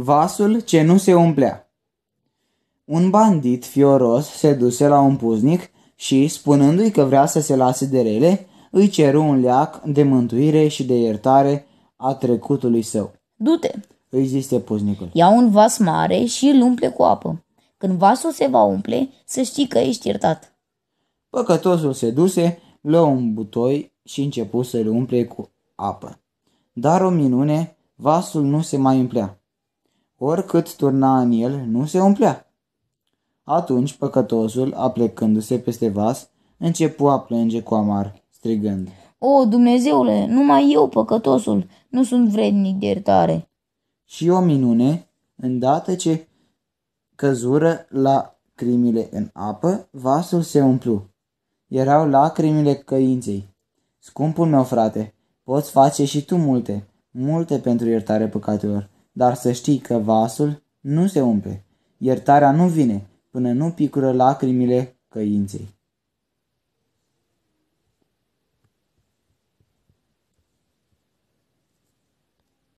Vasul ce nu se umplea Un bandit fioros se duse la un puznic și, spunându-i că vrea să se lase de rele, îi ceru un leac de mântuire și de iertare a trecutului său. Du-te, îi zise puznicul. Ia un vas mare și îl umple cu apă. Când vasul se va umple, să știi că ești iertat. Păcătosul se duse, luă un butoi și începu să-l umple cu apă. Dar o minune, vasul nu se mai umplea oricât turna în el, nu se umplea. Atunci păcătosul, aplecându-se peste vas, începu a plânge cu amar, strigând. O, Dumnezeule, numai eu, păcătosul, nu sunt vrednic de iertare. Și o minune, îndată ce căzură la crimile în apă, vasul se umplu. Erau lacrimile căinței. Scumpul meu frate, poți face și tu multe, multe pentru iertare păcatelor, dar să știi că vasul nu se umple. Iertarea nu vine până nu picură lacrimile căinței.